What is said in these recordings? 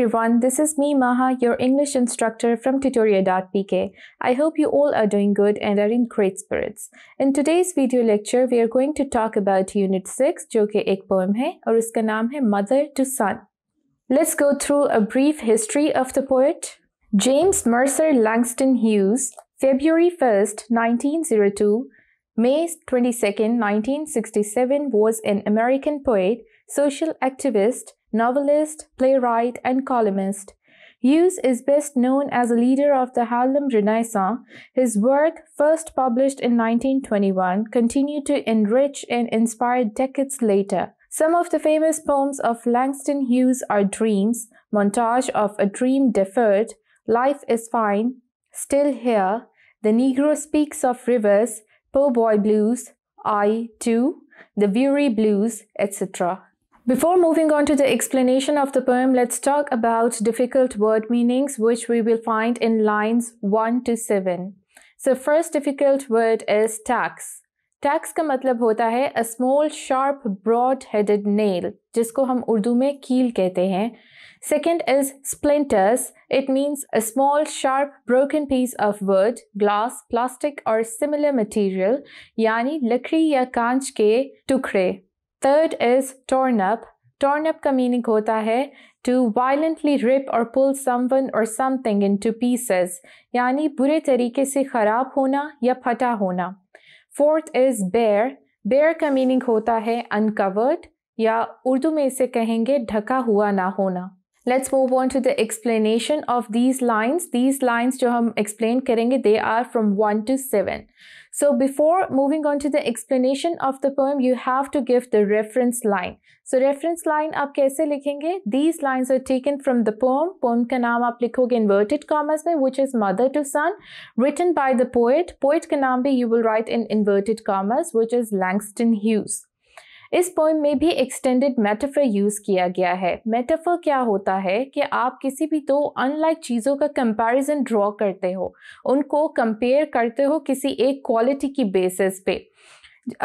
everyone, this is me Maha, your English instructor from tutoria.pk. I hope you all are doing good and are in great spirits. In today's video lecture, we are going to talk about Unit 6, which is a poem and its name is Mother to Son. Let's go through a brief history of the poet. James Mercer Langston Hughes, February 1st, 1902, May 22nd, 1967 was an American poet, social activist, novelist, playwright, and columnist. Hughes is best known as a leader of the Harlem Renaissance. His work, first published in 1921, continued to enrich and inspire decades later. Some of the famous poems of Langston Hughes are Dreams, Montage of a Dream Deferred, Life is Fine, Still Here, The Negro Speaks of Rivers, Po' Boy Blues, I Too, The Weary Blues, etc. Before moving on to the explanation of the poem, let's talk about difficult word meanings, which we will find in lines 1 to 7. So first difficult word is tax. Tax ka matlab hota a small, sharp, broad-headed nail, jisko hum Urdu mein keel kehte Second is splinters. It means a small, sharp, broken piece of wood, glass, plastic or similar material, yani lakri ya kanch ke tukre. Third is torn up torn up का meaning होता है to violently rip or pull someone or something into pieces यानी बुरे तरीके से ख़राब होना या फटा होना फोर्थ इज़ बेयर बेयर का मीनिंग होता है अनकवर्ड या उर्दू में इसे कहेंगे ढका हुआ ना होना Let's move on to the explanation of these lines. These lines, जो हम explain करेंगे they are from one to seven. So before moving on to the explanation of the poem, you have to give the reference line. So reference line आप कैसे लिखेंगे? These lines are taken from the poem. Poem का नाम आप लिखोगे inverted commas में, which is Mother to Son, written by the poet. Poet का you will write in inverted commas, which is Langston Hughes. इस पोइम में भी extended metaphor use किया गया है मेटाफर क्या होता है कि आप किसी भी दो अनलाइक चीज़ों का कंपैरिजन ड्रॉ करते हो उनको कंपेयर करते हो किसी एक क्वालिटी की बेसिस पे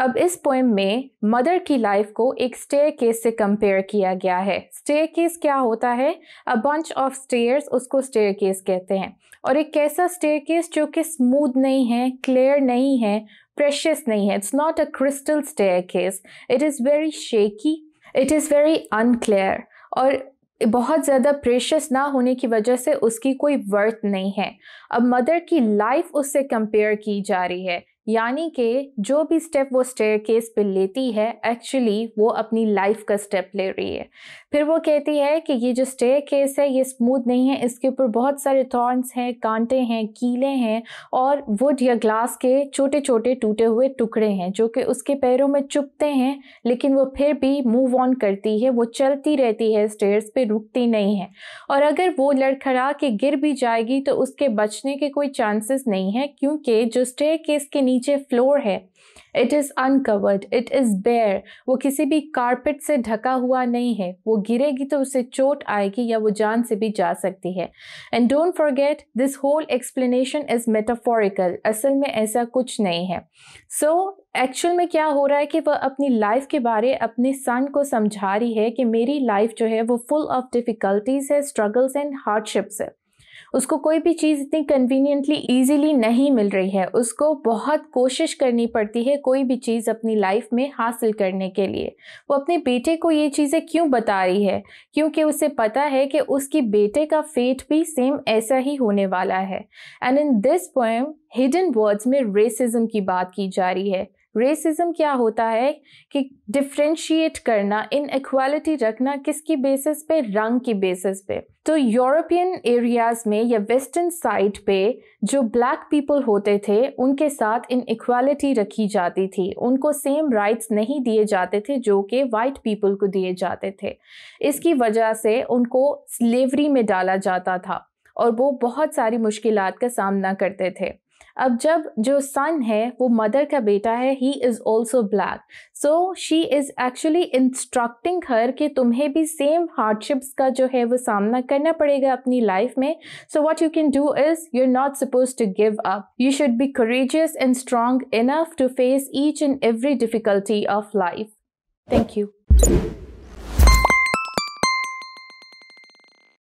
अब इस पोएम में मदर की लाइफ को एक स्टेयर केस से कंपेयर किया गया है स्टेयर केस क्या होता है अ बंच ऑफ स्टेयर्स उसको स्टेयर केस कहते हैं और एक कैसा स्टेयर केस जो कि स्मूथ नहीं है क्लियर नहीं है प्रेशियस नहीं है it's not a crystal case it is very shaky it is very unclear और बहुत ज़्यादा प्रेशस ना होने की वजह से उसकी कोई वर्थ नहीं है अब मदर की लाइफ उससे कंपेयर की जा रही है यानी कि जो भी स्टेप वो स्टेयर केस पर लेती है एक्चुअली वो अपनी लाइफ का स्टेप ले रही है फिर वो कहती है कि ये जो स्टेयर केस है ये स्मूथ नहीं है इसके ऊपर बहुत सारे थॉर्न्स हैं कांटे हैं कीले हैं और वुड या ग्लास के छोटे छोटे टूटे हुए टुकड़े हैं जो कि उसके पैरों में चुपते हैं लेकिन वो फिर भी मूव ऑन करती है वो चलती रहती है स्टेयर्स पर रुकती नहीं है और अगर वो लड़खड़ा के गिर भी जाएगी तो उसके बचने के कोई चांसेस नहीं है क्योंकि जो स्टेयर केस के नीचे नीचे फ्लोर है it is uncovered it is bare वो किसी भी कारपेट से ढका हुआ नहीं है वो गिरेगी तो उसे चोट आएगी या वो जान से भी जा सकती है and don't forget this whole explanation is metaphorical असल में ऐसा कुछ नहीं है सो so, एक्चुअल में क्या हो रहा है कि वह अपनी लाइफ के बारे अपने सन को समझा रही है कि मेरी लाइफ जो है वो फुल ऑफ डिफ़िकल्टीज़ है स्ट्रगल्स एंड हार्डशिप्स है उसको कोई भी चीज़ इतनी कन्वीनियंटली ईजीली नहीं मिल रही है उसको बहुत कोशिश करनी पड़ती है कोई भी चीज़ अपनी लाइफ में हासिल करने के लिए वो अपने बेटे को ये चीज़ें क्यों बता रही है क्योंकि उसे पता है कि उसकी बेटे का फेट भी सेम ऐसा ही होने वाला है and in this poem hidden words में रेसिज्म की बात की जा रही है रेसिज्म क्या होता है कि डिफ्रेंशिएट करना इन इक्वालिटी रखना किसकी बेसिस पे रंग की बेसिस पे तो यूरोपियन एरियाज में या वेस्टर्न साइड पे जो ब्लैक पीपल होते थे उनके साथ इन इक्वालिटी रखी जाती थी उनको सेम राइट्स नहीं दिए जाते थे जो कि वाइट पीपल को दिए जाते थे इसकी वजह से उनको स्लेवरी में डाला जाता था और वो बहुत सारी मुश्किलात का सामना करते थे अब जब जो सन है वो मदर का बेटा है he is also black so she is actually instructing her कि तुम्हें भी सेम हार्डशिप्स का जो है वो सामना करना पड़ेगा अपनी लाइफ में so what you can do is you are not suppose to give up you should be courageous and strong enough to face each and every difficulty of life thank you